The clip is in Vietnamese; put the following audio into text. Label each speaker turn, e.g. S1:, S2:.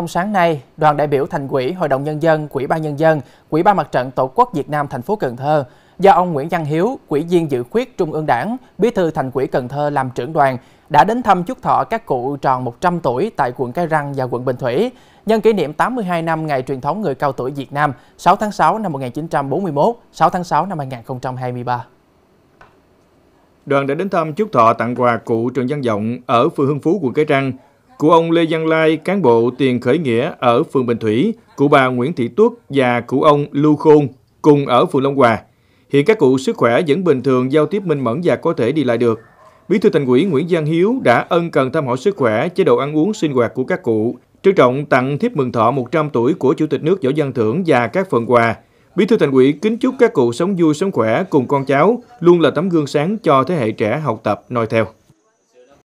S1: Trong sáng nay, đoàn đại biểu Thành quỹ Hội đồng nhân dân, Quỹ ban nhân dân, Quỹ ban Mặt trận Tổ quốc Việt Nam thành phố Cần Thơ do ông Nguyễn Văn Hiếu, Quỹ viên dự khuyết Trung ương Đảng, Bí thư Thành quỹ Cần Thơ làm trưởng đoàn đã đến thăm chúc thọ các cụ tròn 100 tuổi tại quận Cái Răng và quận Bình Thủy nhân kỷ niệm 82 năm ngày truyền thống người cao tuổi Việt Nam 6 tháng 6 năm 1941, 6 tháng 6 năm 2023.
S2: Đoàn đã đến thăm chúc thọ tặng quà cụ Trần Văn Vọng ở phường Hưng Phú, quận Cái Răng của ông Lê Văn Lai, cán bộ tiền khởi nghĩa ở phường Bình Thủy, của bà Nguyễn Thị Tuất và của ông Lưu Khôn cùng ở phường Long Hòa. Hiện các cụ sức khỏe vẫn bình thường giao tiếp minh mẫn và có thể đi lại được. Bí thư thành ủy Nguyễn Văn Hiếu đã ân cần thăm hỏi sức khỏe, chế độ ăn uống sinh hoạt của các cụ, trân trọng tặng thiếp mừng thọ 100 tuổi của Chủ tịch nước Võ Văn Thưởng và các phần quà. Bí thư thành ủy kính chúc các cụ sống vui sống khỏe cùng con cháu, luôn là tấm gương sáng cho thế hệ trẻ học tập noi theo.